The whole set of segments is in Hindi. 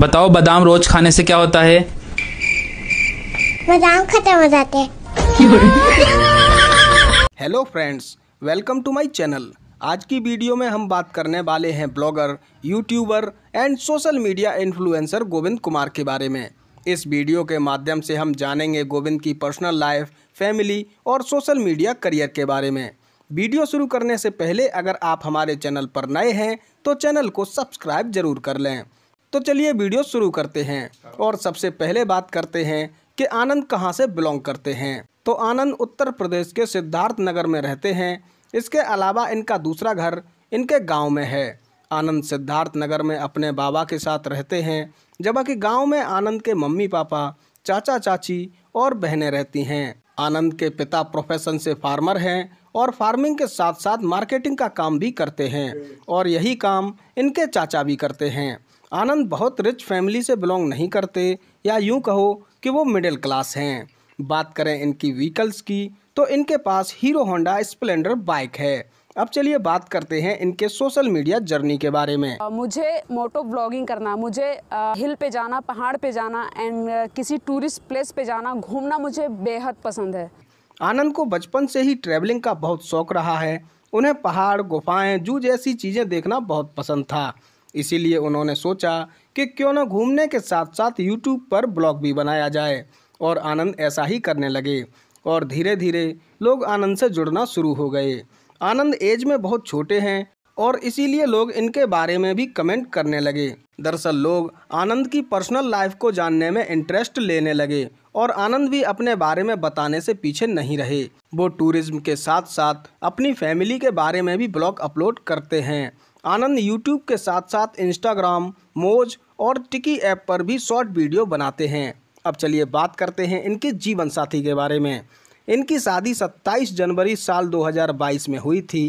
बताओ बादाम रोज खाने से क्या होता है बादाम खत्म हो जाते हैं hello friends welcome to my channel आज की वीडियो में हम बात करने वाले हैं blogger youtuber and social media influencer Govind Kumar के बारे में इस वीडियो के माध्यम से हम जानेंगे गोविंद की पर्सनल लाइफ फैमिली और सोशल मीडिया करियर के बारे में वीडियो शुरू करने से पहले अगर आप हमारे चैनल पर नए हैं तो चैनल को सब्सक्राइब जरूर कर लें तो चलिए वीडियो शुरू करते हैं और सबसे पहले बात करते हैं कि आनंद कहाँ से बिलोंग करते हैं तो आनंद उत्तर प्रदेश के सिद्धार्थ नगर में रहते हैं इसके अलावा इनका दूसरा घर इनके गांव में है आनंद सिद्धार्थ नगर में अपने बाबा के साथ रहते हैं जबकि गांव में आनंद के मम्मी पापा चाचा चाची और बहनें रहती हैं आनंद के पिता प्रोफेशन से फार्मर हैं और फार्मिंग के साथ साथ मार्केटिंग का काम भी करते हैं और यही काम इनके चाचा भी करते हैं आनंद बहुत रिच फैमिली से बिलोंग नहीं करते या यूँ कहो कि वो मिडिल क्लास हैं बात करें इनकी व्हीकल्स की तो इनके पास हीरो होंडा स्प्लेंडर बाइक है अब चलिए बात करते हैं इनके सोशल मीडिया जर्नी के बारे में मुझे मोटो ब्लॉगिंग करना मुझे हिल पे जाना पहाड़ पे जाना एंड किसी टूरिस्ट प्लेस पे जाना घूमना मुझे बेहद पसंद है आनंद को बचपन से ही ट्रैवलिंग का बहुत शौक रहा है उन्हें पहाड़ गुफाएं जू जैसी चीज़ें देखना बहुत पसंद था इसीलिए उन्होंने सोचा कि क्यों न घूमने के साथ साथ यूट्यूब पर ब्लॉग भी बनाया जाए और आनंद ऐसा ही करने लगे और धीरे धीरे लोग आनंद से जुड़ना शुरू हो गए आनंद एज में बहुत छोटे हैं और इसीलिए लोग इनके बारे में भी कमेंट करने लगे दरअसल लोग आनंद की पर्सनल लाइफ को जानने में इंटरेस्ट लेने लगे और आनंद भी अपने बारे में बताने से पीछे नहीं रहे वो टूरिज्म के साथ साथ अपनी फैमिली के बारे में भी ब्लॉग अपलोड करते हैं आनंद यूट्यूब के साथ साथ इंस्टाग्राम मोज और टिकी ऐप पर भी शॉर्ट वीडियो बनाते हैं अब चलिए बात करते हैं इनके जीवन साथी के बारे में इनकी शादी 27 जनवरी साल 2022 में हुई थी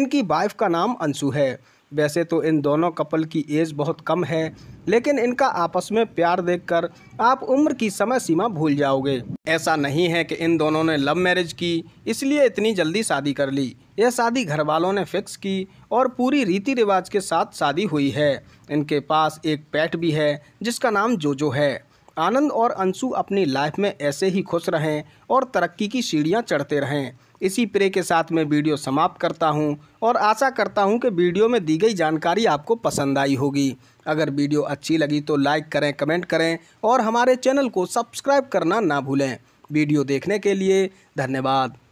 इनकी वाइफ का नाम अंशु है वैसे तो इन दोनों कपल की एज बहुत कम है लेकिन इनका आपस में प्यार देखकर आप उम्र की समय सीमा भूल जाओगे ऐसा नहीं है कि इन दोनों ने लव मैरिज की इसलिए इतनी जल्दी शादी कर ली यह शादी घर वालों ने फिक्स की और पूरी रीति रिवाज के साथ शादी हुई है इनके पास एक पैट भी है जिसका नाम जोजो है आनंद और अंशु अपनी लाइफ में ऐसे ही खुश रहें और तरक्की की सीढ़ियाँ चढ़ते रहें इसी प्रे के साथ मैं वीडियो समाप्त करता हूं और आशा करता हूं कि वीडियो में दी गई जानकारी आपको पसंद आई होगी अगर वीडियो अच्छी लगी तो लाइक करें कमेंट करें और हमारे चैनल को सब्सक्राइब करना ना भूलें वीडियो देखने के लिए धन्यवाद